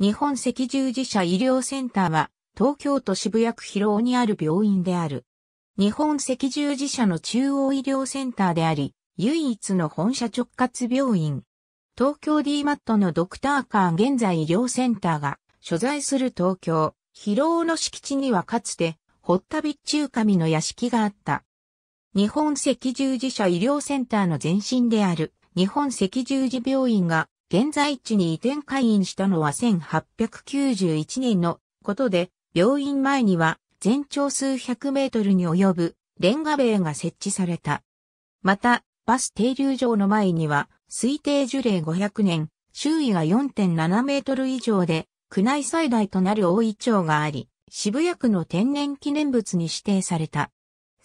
日本赤十字社医療センターは、東京都渋谷区広尾にある病院である。日本赤十字社の中央医療センターであり、唯一の本社直轄病院。東京 DMAT のドクターカー現在医療センターが所在する東京、広尾の敷地にはかつて、ホッタビ中神の屋敷があった。日本赤十字社医療センターの前身である日本赤十字病院が現在地に移転会員したのは1891年のことで、病院前には全長数百メートルに及ぶレンガ塀が設置された。また、バス停留場の前には推定樹齢500年、周囲が4.7メートル以上で、区内最大となる大井町があり、渋谷区の天然記念物に指定された。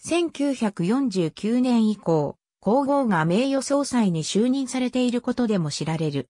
1949年以降、皇后が名誉総裁に就任されていることでも知られる。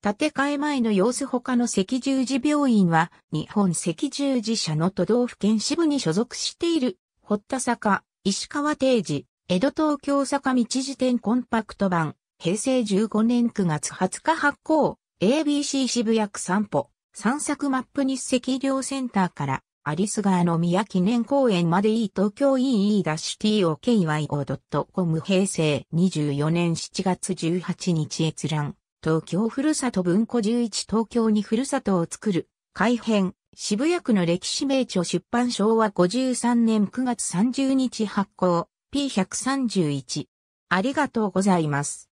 建て替え前の様子他の赤十字病院は、日本赤十字社の都道府県支部に所属している、堀田坂、石川定時、江戸東京坂道辞典コンパクト版、平成15年9月20日発行、ABC 渋谷区散歩、散策マップ日赤医療センターから、アリス川の宮記念公園まで東京 EE-TOKYO.com 平成24年7月18日閲覧。東京ふるさと文庫11東京にふるさとを作る、改編、渋谷区の歴史名著出版昭和53年9月30日発行、P131。ありがとうございます。